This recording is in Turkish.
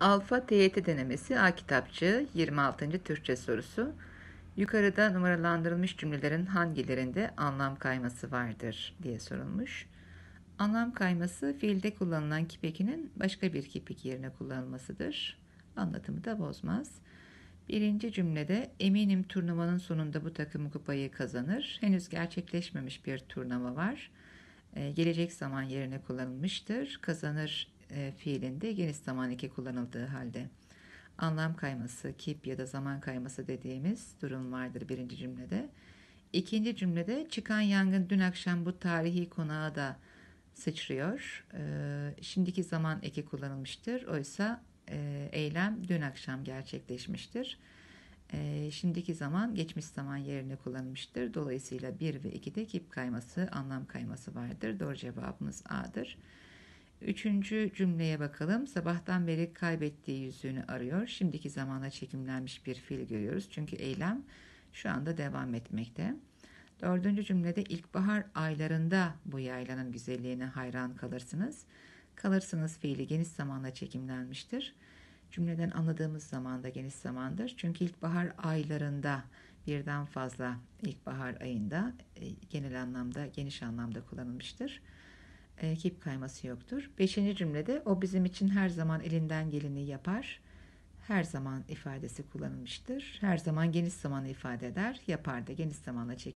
Alfa TYT denemesi A kitapçı 26. Türkçe sorusu. Yukarıda numaralandırılmış cümlelerin hangilerinde anlam kayması vardır diye sorulmuş. Anlam kayması fiilde kullanılan kipekinin başka bir kipik yerine kullanılmasıdır. Anlatımı da bozmaz. Birinci cümlede eminim turnuvanın sonunda bu takım kupayı kazanır. Henüz gerçekleşmemiş bir turnuva var. Ee, gelecek zaman yerine kullanılmıştır. Kazanır e, fiilinde geniş zaman iki kullanıldığı halde anlam kayması, kip ya da zaman kayması dediğimiz durum vardır birinci cümlede. İkinci cümlede çıkan yangın dün akşam bu tarihi konağa da sıçrıyor. E, şimdiki zaman eki kullanılmıştır. Oysa e, eylem dün akşam gerçekleşmiştir. E, şimdiki zaman geçmiş zaman yerine kullanılmıştır. Dolayısıyla 1 ve 2'de kip kayması, anlam kayması vardır. Doğru cevabımız A'dır. Üçüncü cümleye bakalım. Sabahtan beri kaybettiği yüzüğünü arıyor. Şimdiki zamana çekimlenmiş bir fil görüyoruz. Çünkü eylem şu anda devam etmekte. Dördüncü cümlede ilkbahar aylarında bu yaylanın güzelliğine hayran kalırsınız. Kalırsınız fiili geniş zamanda çekimlenmiştir. Cümleden anladığımız zamanda geniş zamandır. Çünkü ilkbahar aylarında birden fazla ilkbahar ayında e, genel anlamda geniş anlamda kullanılmıştır e, kip kayması yoktur. Beşinci cümlede o bizim için her zaman elinden geleni yapar. Her zaman ifadesi kullanılmıştır. Her zaman geniş zamanı ifade eder. Yapar da geniş zamanla çekir.